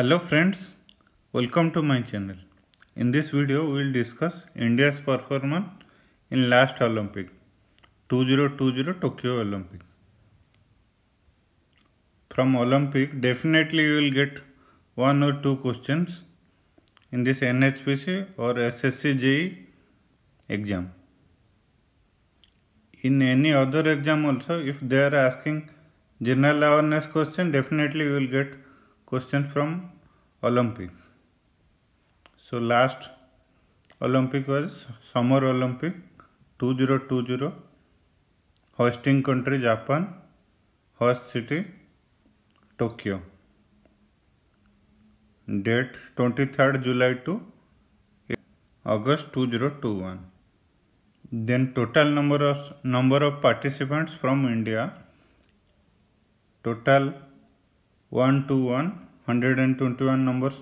Hello friends, welcome to my channel. In this video, we will discuss India's performance in last Olympic, 2020 Tokyo Olympic. From Olympic, definitely you will get one or two questions in this NHPC or SSC JE exam. In any other exam also, if they are asking general awareness question, definitely you will get question from Olympic. So last Olympic was Summer Olympic 2020 hosting country Japan host city Tokyo date 23rd July to August 2021 then total number of number of participants from India total 1 to 1 121 numbers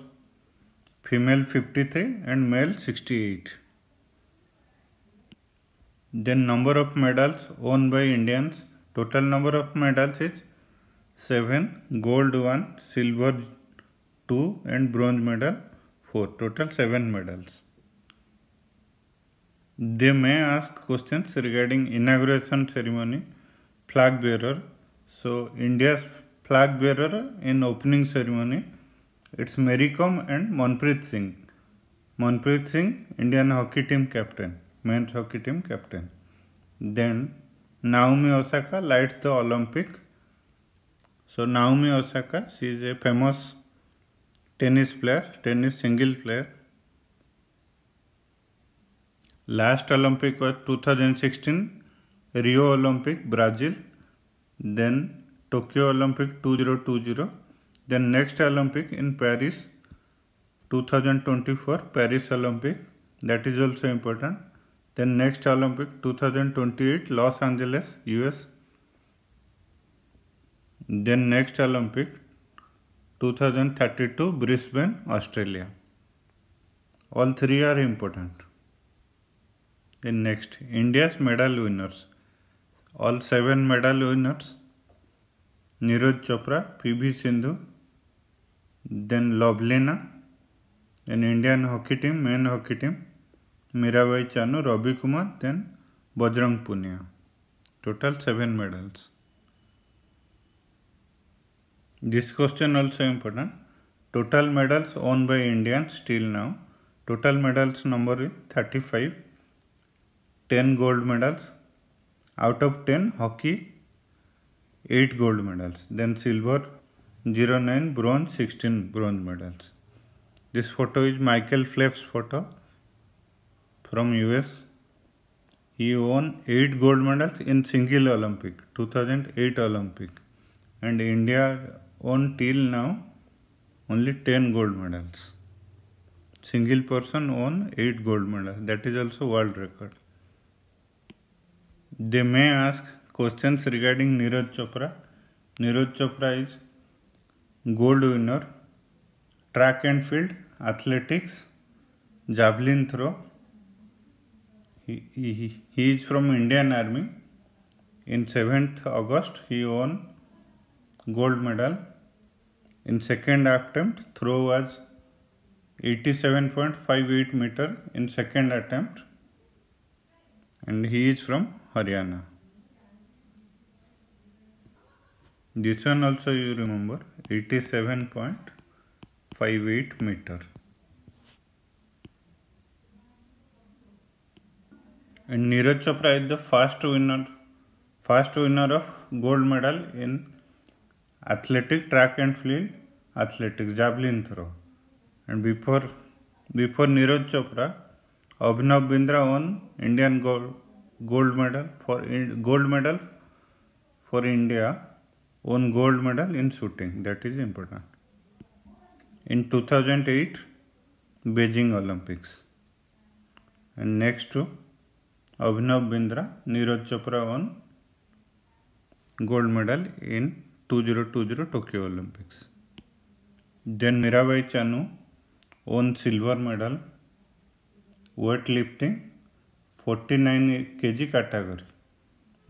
female 53 and male 68 then number of medals won by Indians total number of medals is 7 gold 1 silver 2 and bronze medal 4 total 7 medals they may ask questions regarding inauguration ceremony flag bearer so India's flag bearer in opening ceremony. It's Mericom and Manpreet Singh. Manpreet Singh, Indian hockey team captain, men's hockey team captain. Then Naomi Osaka lights the Olympic. So Naomi Osaka, she is a famous tennis player, tennis single player. Last Olympic was 2016 Rio Olympic, Brazil. Then Tokyo Olympic 2020, then next Olympic in Paris 2024 Paris Olympic that is also important. Then next Olympic 2028 Los Angeles US. Then next Olympic 2032 Brisbane Australia. All three are important. Then next India's medal winners. All seven medal winners Neeraj Chopra भी Sindhu then Lovlina then Indian hockey team men hockey team Mirabai Chanu Ravi Kumar then Bajrang Punia total seven medals this question also important total medals won by Indian still now total medals number thirty five ten gold medals out of ten hockey 8 gold medals, then silver 09, bronze 16 bronze medals. This photo is Michael Flaff's photo from US. He won 8 gold medals in single Olympic, 2008 Olympic and India won till now only 10 gold medals. Single person won 8 gold medals, that is also world record. They may ask questions regarding Niraj Chopra. Niraj Chopra is gold winner, track and field, athletics, javelin throw. He, he, he is from Indian Army. In 7th August, he won gold medal. In second attempt, throw was 87.58 meter in second attempt and he is from Haryana. This one also you remember 87.58 meter. And Neeraj Chopra is the first winner, first winner of gold medal in athletic track and field, athletics javelin throw. And before before Neeraj Chopra, Abhinav Bindra won Indian gold gold medal for gold medal for India won gold medal in shooting. That is important. In 2008 Beijing Olympics. And next to Abhinav Bindra, niraj Chopra won gold medal in 2020 Tokyo Olympics. Then Mirabai Chanu won silver medal weightlifting 49 kg category.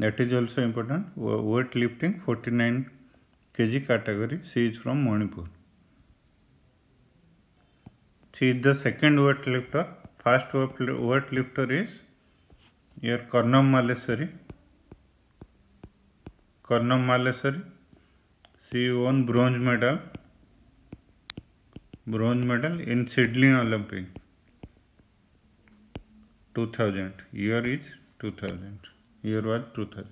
that is also important weightlifting 49 kg category she is from Manipur. She is the second weightlifter first weightlifter is your Karnam Maleswari Karnam Maleswari she won bronze medal bronze medal in Sydney Olympic 2000 year is 2000 year was 2000.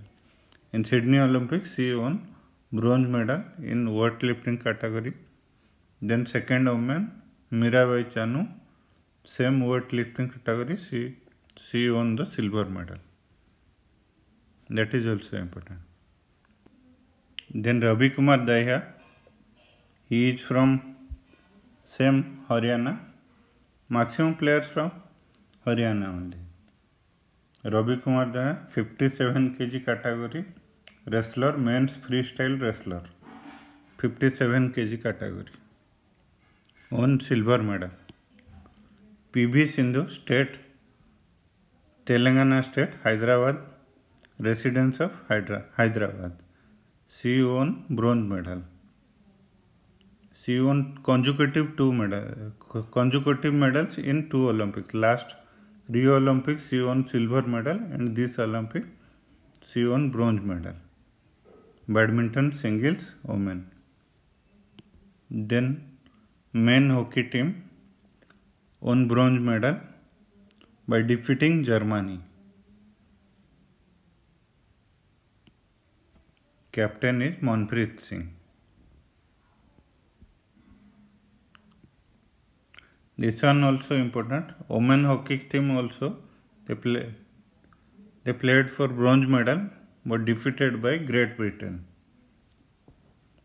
In Sydney Olympics, she won bronze medal in weightlifting category. Then second woman Mirabai Chanu, same weightlifting category, she she won the silver medal. That is also important. Then Ravi Kumar Daiya, he is from same Haryana. Maximum players from Haryana only. Ravi Kumar जो fifty seven K G category wrestler men's freestyle wrestler fifty seven K G category won silver medal PV Sindhu state Telangana state Hyderabad residence of Hyderabad Hyderabad she won bronze medal she won consecutive two medal consecutive medals in two Olympics last Rio Olympics she won silver medal and this Olympic she won bronze medal. Badminton singles women. Then men hockey team won bronze medal by defeating Germany. Captain is Manpreet Singh. This one also important. Women hockey team also they play they played for bronze medal but defeated by Great Britain.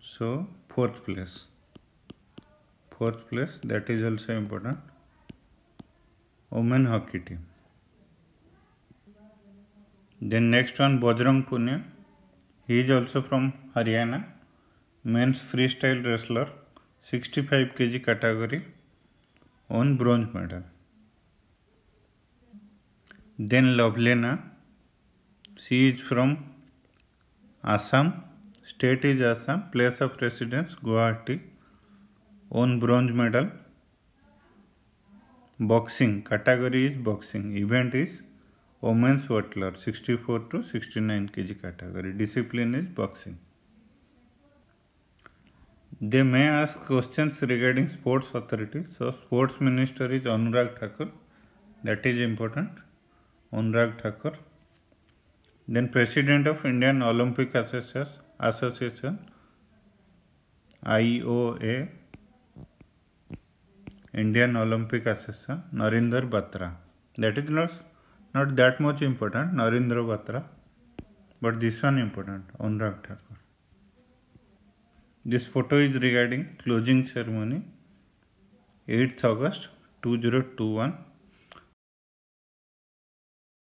So fourth place. Fourth place that is also important. Women hockey team. Then next one Bajrang Punya. He is also from Haryana. Men's freestyle wrestler. 65 kg category. on bronze medal. Then Lovelena, she is from Assam, state is Assam, place of residence Guwahati, on bronze medal. Boxing, category is boxing, event is women's water 64 to 69 kg category, discipline is boxing. They may ask questions regarding sports authority. So, sports minister is Anurag Thakur. That is important. Anurag Thakur. Then President of Indian Olympic Association, IOA, Indian Olympic Association, Narinder Batra. That is not, not that much important, Narendra Batra, but this one important, Anurag Thakur. This photo is regarding closing ceremony 8th August 2021.